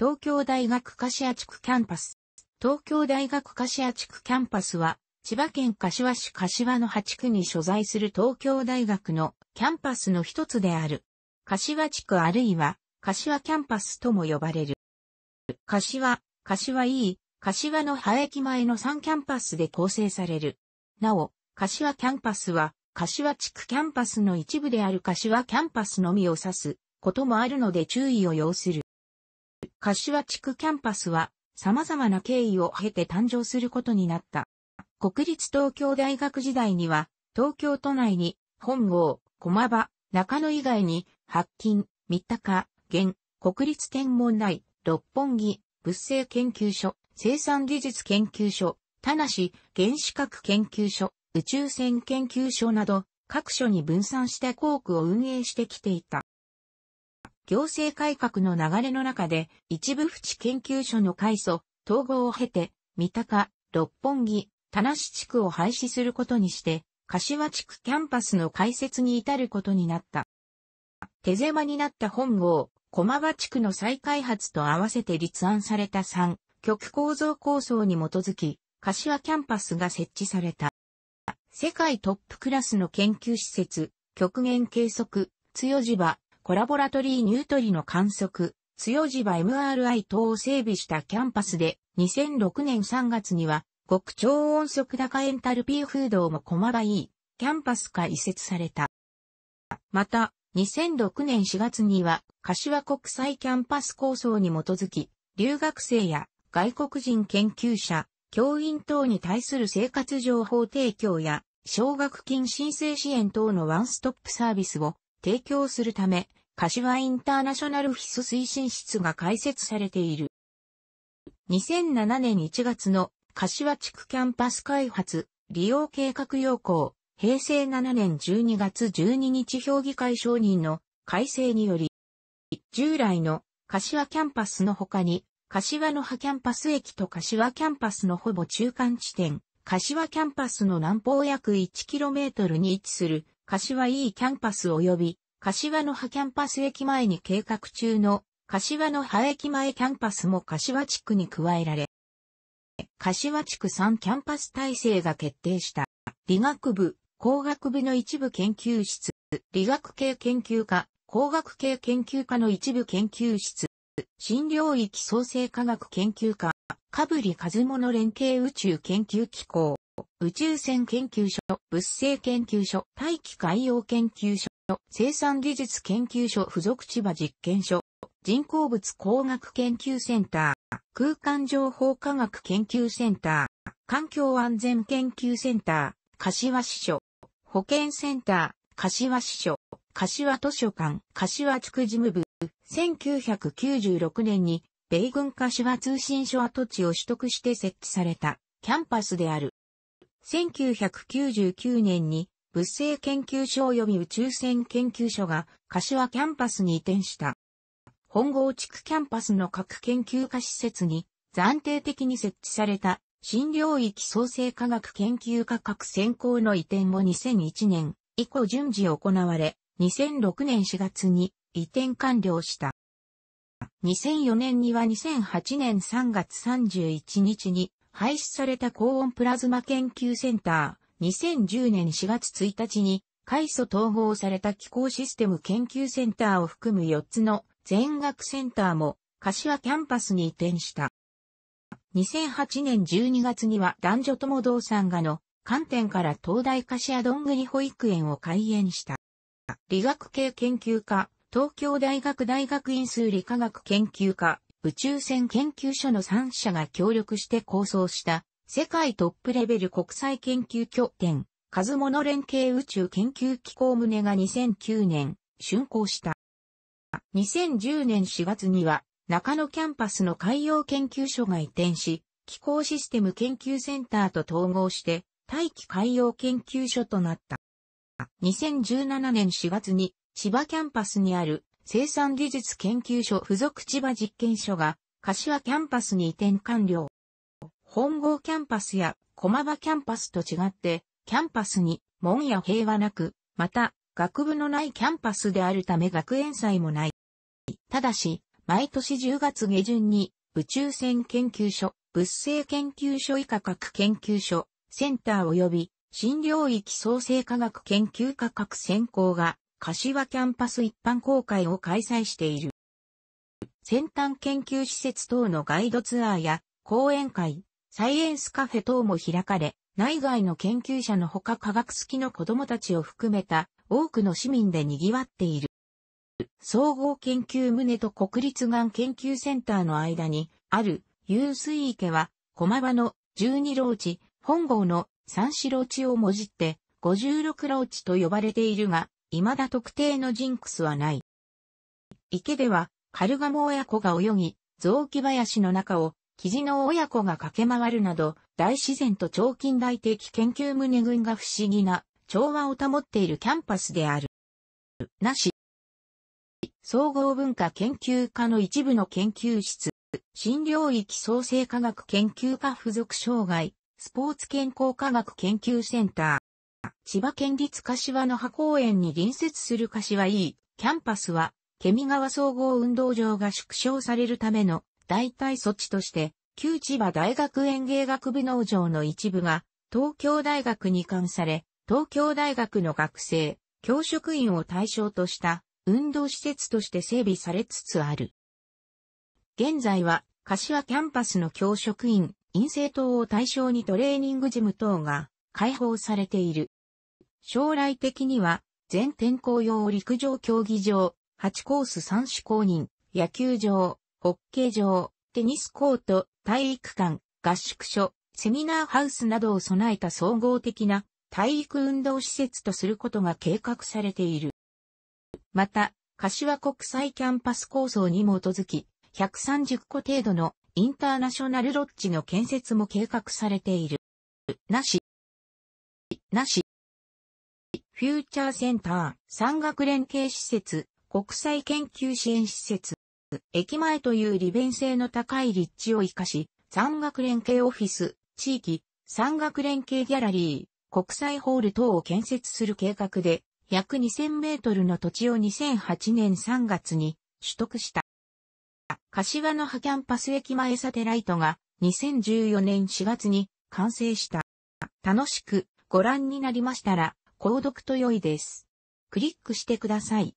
東京大学柏地区キャンパス。東京大学柏地区キャンパスは、千葉県柏市柏の8区に所在する東京大学のキャンパスの一つである。柏地区あるいは、柏キャンパスとも呼ばれる。柏、柏 E、柏の葉駅前の3キャンパスで構成される。なお、柏キャンパスは、柏地区キャンパスの一部である柏キャンパスのみを指すこともあるので注意を要する。柏地区キャンパスは様々な経緯を経て誕生することになった。国立東京大学時代には、東京都内に本郷、駒場、中野以外に、白金、三鷹、現、国立天文台、六本木、物性研究所、生産技術研究所、田梨、原子核研究所、宇宙船研究所など、各所に分散した校区を運営してきていた。行政改革の流れの中で、一部地研究所の改祖、統合を経て、三鷹、六本木、田無地区を廃止することにして、柏地区キャンパスの開設に至ることになった。手狭になった本郷、駒場地区の再開発と合わせて立案された3、極構造構想に基づき、柏キャンパスが設置された。世界トップクラスの研究施設、極限計測、強地場、コラボラトリーニュートリの観測、強磁場 MRI 等を整備したキャンパスで、2006年3月には、極超音速高エンタルピー風洞も駒場 E、キャンパス化移設された。また、2006年4月には、柏国際キャンパス構想に基づき、留学生や外国人研究者、教員等に対する生活情報提供や、奨学金申請支援等のワンストップサービスを提供するため、柏インターナショナルフィス推進室が開設されている。2007年1月の柏地区キャンパス開発、利用計画要項、平成7年12月12日評議会承認の改正により、従来の柏キャンパスの他に、柏の葉キャンパス駅と柏キャンパスのほぼ中間地点、柏キャンパスの南方約 1km に位置する柏 E キャンパス及び柏の葉キャンパス駅前に計画中の柏の葉駅前キャンパスも柏地区に加えられ、柏地区3キャンパス体制が決定した。理学部、工学部の一部研究室、理学系研究科、工学系研究科の一部研究室、新領域創生科学研究科、かぶりかずもの連携宇宙研究機構、宇宙船研究所、物性研究所、大気海洋研究所、生産技術研究所附属千葉実験所、人工物工学研究センター、空間情報科学研究センター、環境安全研究センター、柏支所、保健センター、柏支所、柏図書館、柏地区事務部、1996年に、米軍柏通信所跡地を取得して設置された、キャンパスである。1999年に、物性研究所及び宇宙船研究所が柏キャンパスに移転した。本郷地区キャンパスの各研究科施設に暫定的に設置された新領域創生科学研究科各専攻の移転も2001年以降順次行われ、2006年4月に移転完了した。2004年には2008年3月31日に廃止された高温プラズマ研究センター、2010年4月1日に、海素統合された気候システム研究センターを含む4つの全学センターも柏キャンパスに移転した。2008年12月には男女共同参がの観点から東大柏どんぐり保育園を開園した。理学系研究科、東京大学大学院数理科学研究科、宇宙船研究所の3社が協力して構想した世界トップレベル国際研究拠点、カズモノ連携宇宙研究機構胸が2009年、竣工した。2010年4月には、中野キャンパスの海洋研究所が移転し、気候システム研究センターと統合して、大気海洋研究所となった。2017年4月に、千葉キャンパスにある生産技術研究所付属千葉実験所が、柏キャンパスに移転完了。本郷キャンパスや駒場キャンパスと違って、キャンパスに門や塀はなく、また、学部のないキャンパスであるため学園祭もない。ただし、毎年10月下旬に、宇宙船研究所、物性研究所以下各研究所、センター及び、新領域創生科学研究科各専攻が、柏キャンパス一般公開を開催している。先端研究施設等のガイドツアーや、講演会、サイエンスカフェ等も開かれ、内外の研究者のほか科学好きの子供たちを含めた多くの市民で賑わっている。総合研究棟と国立がん研究センターの間にある湧水池は、駒場の十二ロ地、本郷の三四ロ地をもじって、五十六ローチと呼ばれているが、未だ特定のジンクスはない。池では、カルガモ親子が泳ぎ、雑木林の中をキジの親子が駆け回るなど、大自然と超近代的研究胸群が不思議な調和を保っているキャンパスである。なし。総合文化研究科の一部の研究室、新領域創生科学研究科附属障害、スポーツ健康科学研究センター。千葉県立柏の葉公園に隣接する柏 E、キャンパスは、ケミ川総合運動場が縮小されるための代替措置として、旧千葉大学園芸学部農場の一部が、東京大学に関され、東京大学の学生、教職員を対象とした運動施設として整備されつつある。現在は、柏キャンパスの教職員、陰性等を対象にトレーニングジム等が開放されている。将来的には、全天候用陸上競技場、8コース3種公認、野球場、ホッケー場、テニスコート、体育館、合宿所、セミナーハウスなどを備えた総合的な体育運動施設とすることが計画されている。また、柏国際キャンパス構想に基づき、130個程度のインターナショナルロッジの建設も計画されている。なし。なし。フューチャーセンター、産学連携施設、国際研究支援施設、駅前という利便性の高い立地を活かし、山岳連携オフィス、地域、山岳連携ギャラリー、国際ホール等を建設する計画で、約2000メートルの土地を2008年3月に取得した。柏の葉キャンパス駅前サテライトが2014年4月に完成した。楽しくご覧になりましたら、購読と良いです。クリックしてください。